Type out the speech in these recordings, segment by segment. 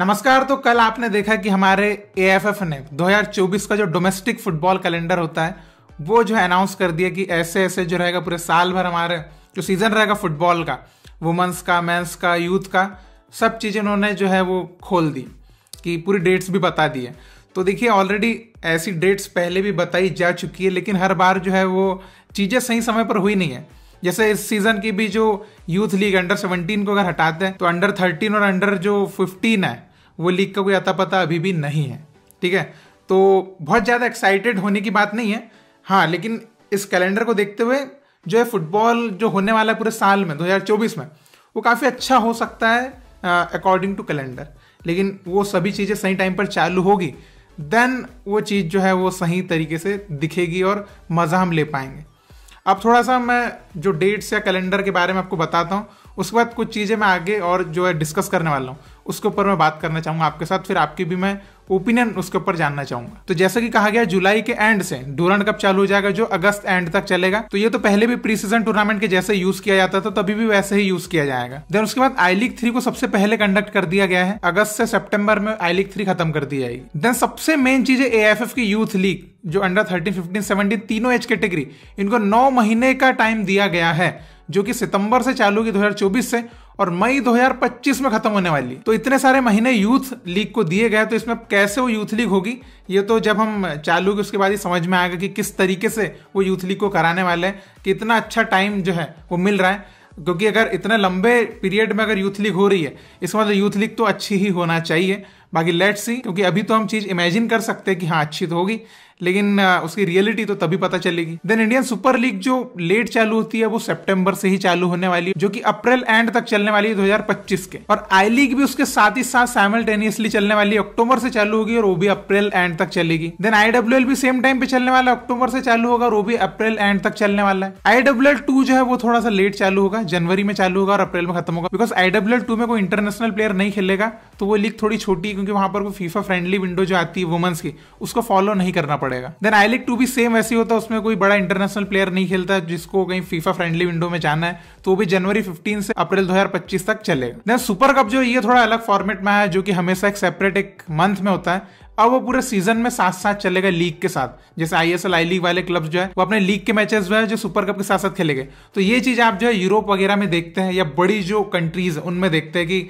नमस्कार तो कल आपने देखा कि हमारे ए ने 2024 का जो डोमेस्टिक फुटबॉल कैलेंडर होता है वो जो है अनाउंस कर दिया कि ऐसे ऐसे जो रहेगा पूरे साल भर हमारे जो सीज़न रहेगा फुटबॉल का वुमेंस का मेंस का यूथ का सब चीज़ें उन्होंने जो है वो खोल दी कि पूरी डेट्स भी बता दिए तो देखिए ऑलरेडी ऐसी डेट्स पहले भी बताई जा चुकी है लेकिन हर बार जो है वो चीज़ें सही समय पर हुई नहीं है जैसे इस सीजन की भी जो यूथ लीग अंडर 17 को अगर हटाते हैं तो अंडर 13 और अंडर जो 15 है वो लीग का कोई अता पता अभी भी नहीं है ठीक है तो बहुत ज़्यादा एक्साइटेड होने की बात नहीं है हाँ लेकिन इस कैलेंडर को देखते हुए जो है फुटबॉल जो होने वाला है पूरे साल में 2024 में वो काफ़ी अच्छा हो सकता है अकॉर्डिंग टू कैलेंडर लेकिन वो सभी चीज़ें सही टाइम पर चालू होगी देन वो चीज़ जो है वो सही तरीके से दिखेगी और मज़ा हम ले पाएंगे अब थोड़ा सा मैं जो डेट्स या कैलेंडर के बारे में आपको बताता हूँ उसके बाद कुछ चीज़ें मैं आगे और जो है डिस्कस करने वाला हूँ उसके ऊपर मैं बात करना चाहूंगा आपके साथ फिर आपकी भी मैं ओपिनियन उसके ऊपर जानना चाहूंगा तो जैसा कि कहा गया जुलाई के एंड से डूरंड कप चालू हो जाएगा जो अगस्त एंड तक चलेगा तो ये तो पहले भी प्री सीजन टूर्नामेंट के जैसे यूज किया जाता था तभी भी वैसे ही यूज किया जाएगा देन उसके बाद आई लीग थ्री को सबसे पहले कंडक्ट कर दिया गया है अगस्त से सेप्टेम्बर में आई लीग थ्री खत्म कर दी जाएगी देन सबसे मेन चीज है ए की यूथ लीग जो अंडर थर्टीन फिफ्टीन सेवनटीन तीनों एज कैटेगरी इनको नौ महीने का टाइम दिया गया है जो कि सितंबर से चालू की 2024 से और मई 2025 में खत्म होने वाली तो इतने सारे महीने यूथ लीग को दिए गए तो इसमें कैसे वो यूथ लीग होगी ये तो जब हम चालू के उसके बाद ही समझ में आएगा कि किस तरीके से वो यूथ लीग को कराने वाले हैं कि इतना अच्छा टाइम जो है वो मिल रहा है क्योंकि अगर इतने लंबे पीरियड में अगर यूथ लीग हो रही है इसमें मतलब यूथ लीग तो अच्छी ही होना चाहिए बाकी लेट्स सी क्योंकि अभी तो हम चीज़ इमेजिन कर सकते हैं कि हाँ अच्छी तो होगी लेकिन उसकी रियलिटी तो तभी पता चलेगी देन इंडियन सुपर लीग जो लेट चालू होती है वो सितंबर से ही चालू होने वाली है जो कि अप्रैल एंड तक चलने वाली है 2025 के और आई लीग भी उसके साथ ही साथ साइमल्टेनियसली चलने वाली है अक्टूबर से चालू होगी और वो भी अप्रैल एंड तक चलेगी देन आईडब्ल्यूएल भी सेम टाइम पे चलने वाला है अक्टूबर से चालू होगा और वो भी अप्रैल एंड तक चलने वाला है आईडब्ल्यूएल टू जो है वो थोड़ा सा लेट चालू होगा जनवरी में चालू होगा और अप्रैल में खत्म होगा बिकॉज आईडब्ल्यूएल टू में कोई इंटरनेशनल प्लेयर नहीं खेलेगा तो वो लीग थोड़ी छोटी क्योंकि वहां पर फीफा फ्रेंडली विंडो जो आती है वुमेंस की उसको फॉलो नहीं करना पड़ेगा पड़ेगा देन आई लीग टू भी सेम ऐसी होता है उसमें कोई बड़ा इंटरनेशनल प्लेयर नहीं खेलता जिसको कहीं फीफा फ्रेंडली विंडो में जाना है तो वो भी जनवरी फिफ्टीन से अप्रैल दो तक चलेगा देन सुपर कप जो ये थोड़ा अलग फॉर्मेट में है जो कि हमेशा एक सेपरेट एक मंथ में होता है अब वो पूरे सीजन में साथ साथ चलेगा लीग के साथ जैसे I S L I league वाले क्लब्स जो है वो अपने लीग के मैचेस जो है जो सुपर कप के साथ साथ खेलेंगे तो ये चीज आप जो है यूरोप वगैरह में देखते हैं या बड़ी जो कंट्रीज उनमें देखते हैं कि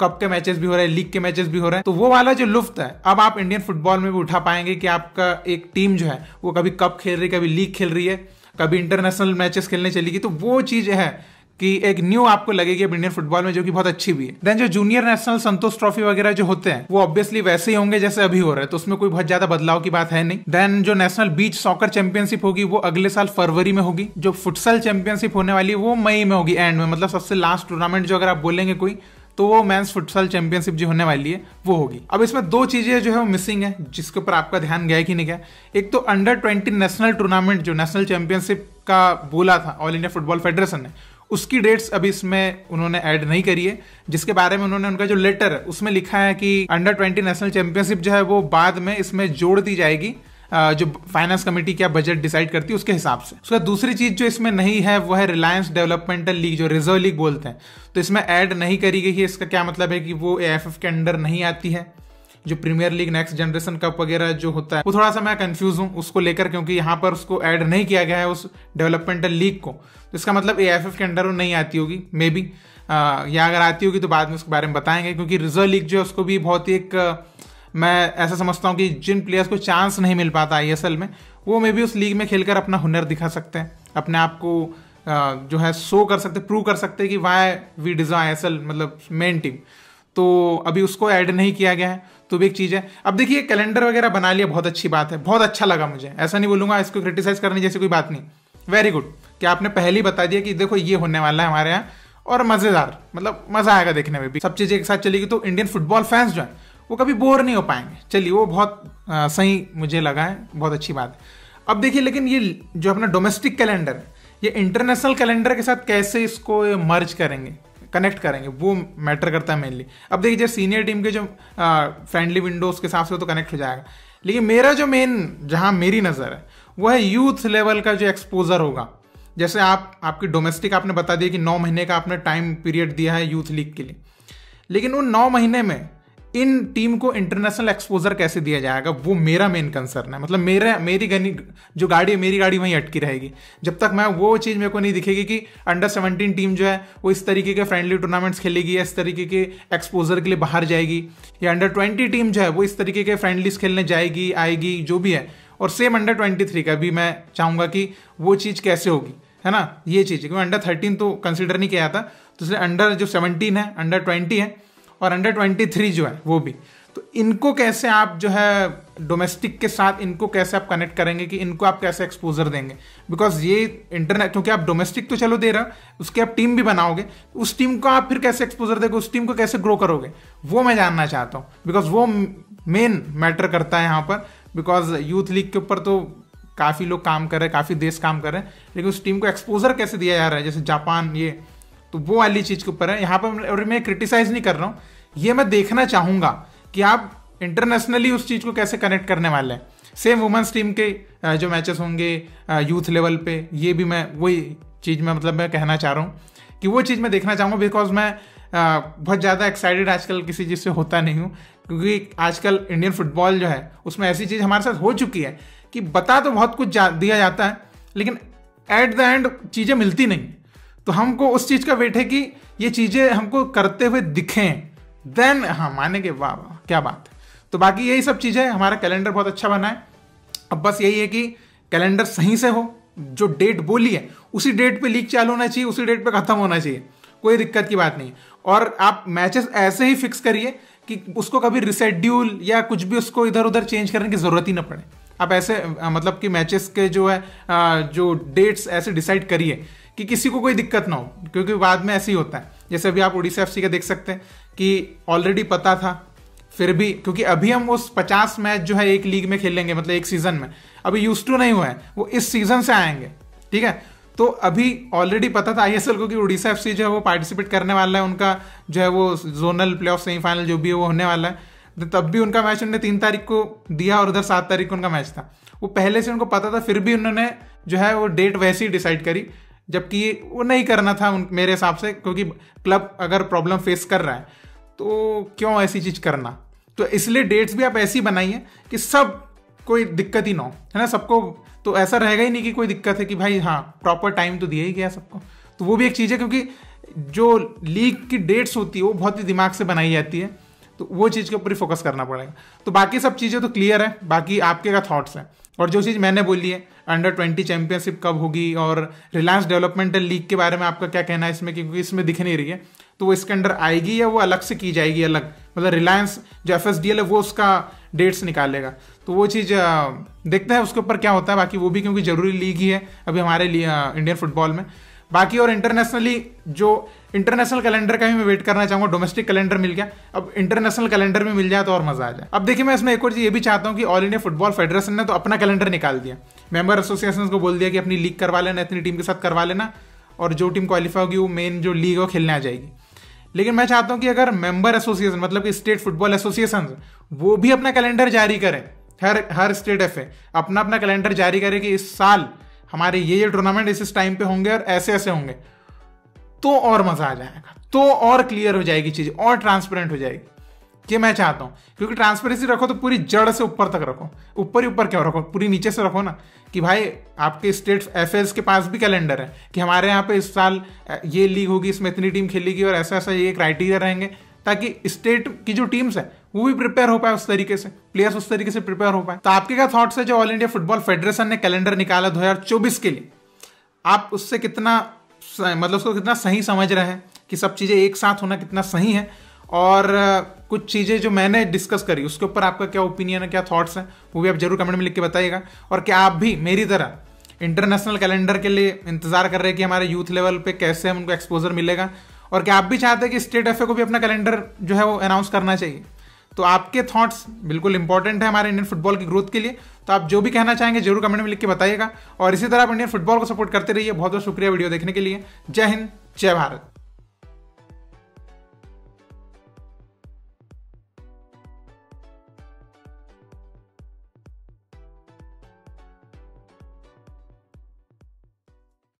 कप के मैचेस भी हो रहे हैं लीग के मैचेस भी हो रहे हैं तो वो वाला जो लुफ्त है अब आप इंडियन फुटबॉल में भी उठा पाएंगे कि आपका एक टीम जो है वो कभी कप खेल रही है कभी लीग खेल रही है कभी इंटरनेशनल मैचेस खेलने चलेगी तो वो चीज है कि एक न्यू आपको लगेगी अब इंडियन फुटबॉल में जो कि बहुत अच्छी भी है देन जो जूनियर नेशनल संतोष ट्रॉफी वगैरह जो होते हैं वो ऑब्वियसली वैसे ही होंगे जैसे अभी हो रहे हैं तो उसमें कोई बहुत ज्यादा बदलाव की बात है नहीं देन जो नेशनल बीच सॉकर चैंपियनशिप होगी वो अगले साल फरवरी में होगी जो फुटसल चैंपियनशिप होने वाली वो मई में होगी एंड में मतलब सबसे लास्ट टूर्नामेंट जो अगर आप बोलेंगे कोई तो वो मैंस फुटसॉल चैंपियनशिप जो होने वाली है वो होगी अब इसमें दो चीज़ें जो है वो मिसिंग है जिसके ऊपर आपका ध्यान गया कि नहीं गया एक तो अंडर ट्वेंटी नेशनल टूर्नामेंट जो नेशनल चैंपियनशिप का बोला था ऑल इंडिया फुटबॉल फेडरेशन ने उसकी डेट्स अभी इसमें उन्होंने ऐड नहीं करी है जिसके बारे में उन्होंने उनका जो लेटर है उसमें लिखा है कि अंडर ट्वेंटी नेशनल चैंपियनशिप जो है वो बाद में इसमें जोड़ दी जाएगी जो फाइनेंस कमेटी क्या बजट डिसाइड करती है उसके हिसाब से उसका दूसरी चीज जो इसमें नहीं है वो है रिलायंस डेवलपमेंटल लीग जो रिजर्व लीग बोलते हैं तो इसमें ऐड नहीं करी गई है इसका क्या मतलब है कि वो एफ के अंडर नहीं आती है जो premier league next generation cup वगैरह जो होता है वो थोड़ा सा मैं कंफ्यूज हूँ उसको लेकर क्योंकि यहाँ पर उसको ऐड नहीं किया गया है उस डेवलपमेंटल लीग को तो इसका मतलब ए एफ एफ के अंडर वो नहीं आती होगी मे बी या अगर आती होगी तो बाद में उसके बारे में बताएंगे क्योंकि रिजर्व लीग जो है उसको भी बहुत ही एक मैं ऐसा समझता हूँ कि जिन प्लेयर्स को चांस नहीं मिल पाता आई में वो मे भी उस लीग में खेलकर अपना हुनर दिखा सकते हैं अपने आप को जो है शो कर सकते प्रूव कर सकते कि वाई वी डिज़ायर आई मतलब मेन टीम तो अभी उसको ऐड नहीं किया गया है तो भी एक चीज़ है अब देखिए कैलेंडर वगैरह बना लिया बहुत अच्छी बात है बहुत अच्छा लगा मुझे ऐसा नहीं बोलूँगा इसको क्रिटिसाइज़ करने जैसी कोई बात नहीं वेरी गुड कि आपने पहले ही बता दिया कि देखो ये होने वाला है हमारे यहाँ और मज़ेदार मतलब मज़ा आएगा देखने में भी सब चीज़ें एक साथ चलेगी तो इंडियन फुटबॉल फैंस जो है वो कभी बोर नहीं हो पाएंगे चलिए वो बहुत आ, सही मुझे लगा है बहुत अच्छी बात है अब देखिए लेकिन ये जो अपना डोमेस्टिक कैलेंडर है ये इंटरनेशनल कैलेंडर के साथ कैसे इसको मर्ज करेंगे कनेक्ट करेंगे वो मैटर करता है मेनली अब देखिए जब सीनियर टीम के जो फ्रेंडली विंडोज के हिसाब से तो कनेक्ट हो जाएगा लेकिन मेरा जो मेन जहाँ मेरी नज़र है वो है यूथ लेवल का जो एक्सपोजर होगा जैसे आप आपकी डोमेस्टिक आपने बता दिया कि नौ महीने का आपने टाइम पीरियड दिया है यूथ लीग के लिए लेकिन उन नौ महीने में इन टीम को इंटरनेशनल एक्सपोजर कैसे दिया जाएगा वो मेरा मेन कंसर्न है मतलब मेरा मेरी गनी जो गाड़ी है मेरी गाड़ी वहीं अटकी रहेगी जब तक मैं वो चीज़ मेरे को नहीं दिखेगी कि अंडर सेवनटीन टीम जो है वो इस तरीके के फ्रेंडली टूर्नामेंट्स खेलेगी या इस तरीके के एक्सपोजर के लिए बाहर जाएगी या अंडर ट्वेंटी टीम जो है वो इस तरीके के फ्रेंडलीस खेलने जाएगी आएगी जो भी है और सेम अंडर ट्वेंटी थ्री का भी मैं चाहूँगा कि वो चीज़ कैसे होगी है ना ये चीज़ क्योंकि अंडर थर्टीन तो कंसिडर नहीं किया था तो इसलिए अंडर जो सेवनटीन है अंडर ट्वेंटी है और अंडर ट्वेंटी थ्री जो है वो भी तो इनको कैसे आप जो है डोमेस्टिक के साथ इनको कैसे आप कनेक्ट करेंगे कि इनको आप कैसे एक्सपोजर देंगे बिकॉज ये इंटरनेट क्योंकि आप डोमेस्टिक तो चलो दे रहा उसके आप टीम भी बनाओगे उस टीम को आप फिर कैसे एक्सपोजर देंगे उस टीम को कैसे ग्रो करोगे वो मैं जानना चाहता हूँ बिकॉज वो मेन मैटर करता है यहाँ पर बिकॉज यूथ लीग के ऊपर तो काफ़ी लोग काम कर रहे हैं काफ़ी देश काम कर रहे हैं लेकिन उस टीम को एक्सपोजर कैसे दिया जा रहा है जैसे जापान ये तो वो वाली चीज़ के ऊपर है यहाँ पर और मैं क्रिटिसाइज़ नहीं कर रहा हूँ ये मैं देखना चाहूँगा कि आप इंटरनेशनली उस चीज़ को कैसे कनेक्ट करने वाले हैं सेम वुमेंस टीम के जो मैचेस होंगे यूथ लेवल पे ये भी मैं वही चीज़ में मतलब मैं कहना चाह रहा हूँ कि वो चीज़ मैं देखना चाहूँगा बिकॉज मैं बहुत ज़्यादा एक्साइटेड आजकल किसी चीज़ से होता नहीं हूँ क्योंकि आजकल इंडियन फुटबॉल जो है उसमें ऐसी चीज़ हमारे साथ हो चुकी है कि बता तो बहुत कुछ जा, दिया जाता है लेकिन एट द एंड चीज़ें मिलती नहीं तो हमको उस चीज़ का वेट है कि ये चीज़ें हमको करते हुए दिखें देन हाँ मानेंगे वाह वाह क्या बात है तो बाकी यही सब चीज़ें हमारा कैलेंडर बहुत अच्छा बना है अब बस यही है कि कैलेंडर सही से हो जो डेट बोली है उसी डेट पे लीक चालू होना चाहिए उसी डेट पे ख़त्म होना चाहिए कोई दिक्कत की बात नहीं और आप मैचेस ऐसे ही फिक्स करिए कि उसको कभी रिसेड्यूल या कुछ भी उसको इधर उधर चेंज करने की ज़रूरत ही ना पड़े आप ऐसे मतलब कि मैचेस के जो है जो डेट्स ऐसे डिसाइड करिए कि किसी को कोई दिक्कत ना हो क्योंकि बाद में ऐसे ही होता है जैसे अभी आप उड़ीसा एफ सी का देख सकते हैं कि ऑलरेडी पता था फिर भी क्योंकि अभी हम उस पचास मैच जो है एक लीग में खेलेंगे मतलब एक सीजन में अभी यूज टू नहीं हुए हैं वो इस सीजन से आएंगे ठीक है तो अभी ऑलरेडी पता था आईएसएल को कि उड़ीसा एफसी जो है वो पार्टिसिपेट करने वाला है उनका जो है वो जोनल प्ले ऑफ सेमीफाइनल जो भी है वो होने वाला है तो तब भी उनका मैच उन्होंने तीन तारीख को दिया और उधर सात तारीख को उनका मैच था वो पहले से उनको पता था फिर भी उन्होंने जो है वो डेट वैसे ही डिसाइड करी जबकि वो नहीं करना था उन मेरे हिसाब से क्योंकि क्लब अगर प्रॉब्लम फेस कर रहा है तो क्यों ऐसी चीज़ करना तो इसलिए डेट्स भी आप ऐसी बनाइए कि सब कोई दिक्कत ही ना हो है ना सबको तो ऐसा रहेगा ही नहीं कि कोई दिक्कत है कि भाई हाँ प्रॉपर टाइम तो दिया ही गया सबको तो वो भी एक चीज़ है क्योंकि जो लीग की डेट्स होती है वो बहुत ही दिमाग से बनाई जाती है तो वो चीज़ के ऊपर ही फोकस करना पड़ेगा तो बाकी सब चीज़ें तो क्लियर है बाकी आपके का थाट्स हैं और जो चीज़ मैंने बोली है अंडर ट्वेंटी चैंपियनशिप कब होगी और रिलायंस डेवलपमेंटल लीग के बारे में आपका क्या कहना है इसमें क्योंकि इसमें दिख नहीं रही है तो वो इसके अंडर आएगी या वो अलग से की जाएगी अलग मतलब रिलायंस जो एफ है वो उसका डेट्स निकालेगा तो वो चीज़ देखते हैं उसके ऊपर क्या होता है बाकी वो भी क्योंकि ज़रूरी लीग ही है अभी हमारे लिए इंडियन फुटबॉल में बाकी और इंटरनेशनली जो इंटरनेशनल कैलेंडर का भी मैं वेट करना चाहूंगा डोमेस्टिक कैलेंडर मिल गया अब इंटरनेशनल कैलेंडर में मिल जाए तो और मजा आ जाए अब देखिए मैं इसमें एक और चीज ये भी चाहता हूँ कि ऑल इंडिया फुटबॉल फेडरेशन ने तो अपना कैलेंडर निकाल दिया मेंबर एसोसिएशन को बोल दिया कि अपनी लीग करवा लेना इतनी टीम के साथ करवा लेना और जो टीम क्वालिफाई होगी वो मेन जो लीग है वो खेलने आ जाएगी लेकिन मैं चाहता हूँ कि अगर मेंबर एसोसिएशन मतलब कि स्टेट फुटबॉल एसोसिएशन वो भी अपना कैलेंडर जारी करें हर हर स्टेट एफ अपना अपना कैलेंडर जारी करे कि इस साल हमारे ये ये टूर्नामेंट इस इस टाइम पे होंगे और ऐसे ऐसे होंगे तो और मज़ा आ जाएगा तो और क्लियर हो जाएगी चीज़ और ट्रांसपेरेंट हो जाएगी ये मैं चाहता हूँ क्योंकि ट्रांसपेरेंसी रखो तो पूरी जड़ से ऊपर तक रखो ऊपर ही ऊपर क्यों रखो पूरी नीचे से रखो ना कि भाई आपके स्टेट एफ के पास भी कैलेंडर है कि हमारे यहाँ पे इस साल ये लीग होगी इसमें इतनी टीम खेलेगी और ऐसा ऐसा ये क्राइटेरिया रहेंगे ताकि स्टेट की जो टीम्स है वो भी प्रिपेयर हो पाए उस तरीके से प्लेयर्स उस तरीके से प्रिपेयर हो पाए तो आपके क्या थॉट्स है जो ऑल इंडिया फुटबॉल फेडरेशन ने कैलेंडर निकाला दो के लिए आप उससे कितना मतलब उसको कितना सही समझ रहे हैं कि सब चीज़ें एक साथ होना कितना सही है और कुछ चीज़ें जो मैंने डिस्कस करी उसके ऊपर आपका क्या ओपिनियन है क्या थॉट्स हैं वो भी आप जरूर कमेंट में लिख के बताइएगा और क्या आप भी मेरी तरह इंटरनेशनल कैलेंडर के लिए इंतजार कर रहे हैं कि हमारे यूथ लेवल पे कैसे हम उनको एक्सपोजर मिलेगा और क्या आप भी चाहते हैं कि स्टेट एफ को भी अपना कैलेंडर जो है वो अनाउंस करना चाहिए तो आपके थॉट्स बिल्कुल इंपॉर्टेंट है हमारे इंडियन फुटबॉल की ग्रोथ के लिए तो आप जो भी कहना चाहेंगे जरूर कमेंट में लिख के बताइएगा और इसी तरह आप इंडियन फुटबॉल को सपोर्ट करते रहिए बहुत बहुत शुक्रिया वीडियो देखने के लिए जय हिंद जय भारत